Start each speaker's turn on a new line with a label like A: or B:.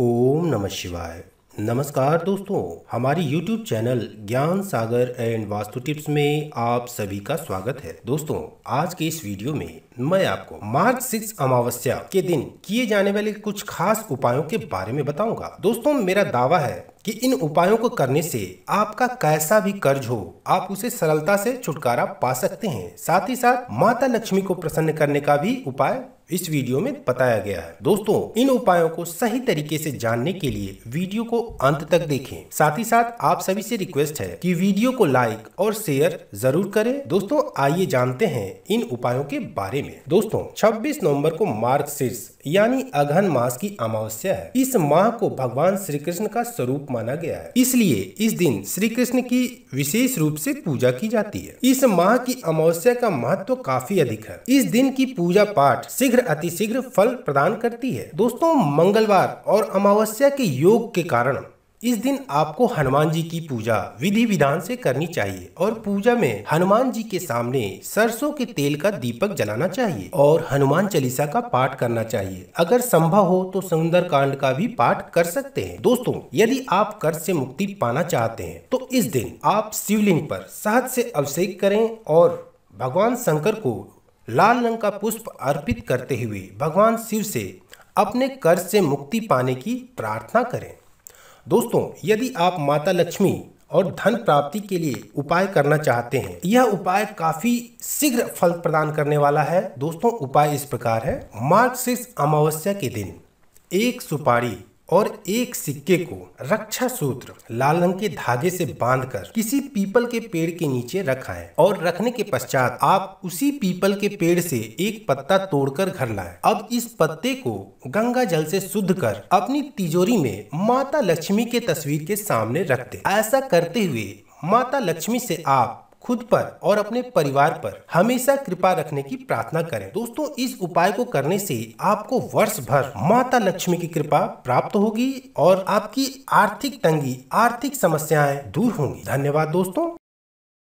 A: ओम नमः शिवाय नमस्कार दोस्तों हमारी YouTube चैनल ज्ञान सागर एंड वास्तु टिप्स में आप सभी का स्वागत है दोस्तों आज के इस वीडियो में मैं आपको मार्च सिक्स अमावस्या के दिन किए जाने वाले कुछ खास उपायों के बारे में बताऊंगा दोस्तों मेरा दावा है कि इन उपायों को करने से आपका कैसा भी कर्ज हो आप उसे सरलता से छुटकारा पा सकते हैं साथ ही साथ माता लक्ष्मी को प्रसन्न करने का भी उपाय इस वीडियो में बताया गया है दोस्तों इन उपायों को सही तरीके से जानने के लिए वीडियो को अंत तक देखें साथ ही साथ आप सभी से रिक्वेस्ट है कि वीडियो को लाइक और शेयर जरूर करें दोस्तों आइए जानते हैं इन उपायों के बारे में दोस्तों 26 नवंबर को मार्ग शीर्ष यानी अगहन मास की अमावस्या है इस माह को भगवान श्री कृष्ण का स्वरूप माना गया है इसलिए इस दिन श्री कृष्ण की विशेष रूप से पूजा की जाती है इस माह की अमावस्या का महत्व काफी अधिक है इस दिन की पूजा पाठ शीघ्र अतिशीघ्र फल प्रदान करती है दोस्तों मंगलवार और अमावस्या के योग के कारण इस दिन आपको हनुमान जी की पूजा विधि विधान से करनी चाहिए और पूजा में हनुमान जी के सामने सरसों के तेल का दीपक जलाना चाहिए और हनुमान चालीसा का पाठ करना चाहिए अगर संभव हो तो सुंदर कांड का भी पाठ कर सकते हैं दोस्तों यदि आप कर्ज से मुक्ति पाना चाहते हैं तो इस दिन आप शिवलिंग पर सहज से अभिषेक करें और भगवान शंकर को लाल रंग का पुष्प अर्पित करते हुए भगवान शिव से अपने कर्ज से मुक्ति पाने की प्रार्थना करें दोस्तों यदि आप माता लक्ष्मी और धन प्राप्ति के लिए उपाय करना चाहते हैं यह उपाय काफी शीघ्र फल प्रदान करने वाला है दोस्तों उपाय इस प्रकार है मार्गशीर्ष अमावस्या के दिन एक सुपारी और एक सिक्के को रक्षा सूत्र लाल रंग के धागे से बांधकर किसी पीपल के पेड़ के नीचे रखाएं और रखने के पश्चात आप उसी पीपल के पेड़ से एक पत्ता तोड़कर घर लाएं। अब इस पत्ते को गंगा जल से शुद्ध कर अपनी तिजोरी में माता लक्ष्मी के तस्वीर के सामने रख ऐसा करते हुए माता लक्ष्मी से आप खुद पर और अपने परिवार पर हमेशा कृपा रखने की प्रार्थना करें दोस्तों इस उपाय को करने से आपको वर्ष भर माता लक्ष्मी की कृपा प्राप्त होगी और आपकी आर्थिक तंगी आर्थिक समस्याएं दूर होंगी धन्यवाद दोस्तों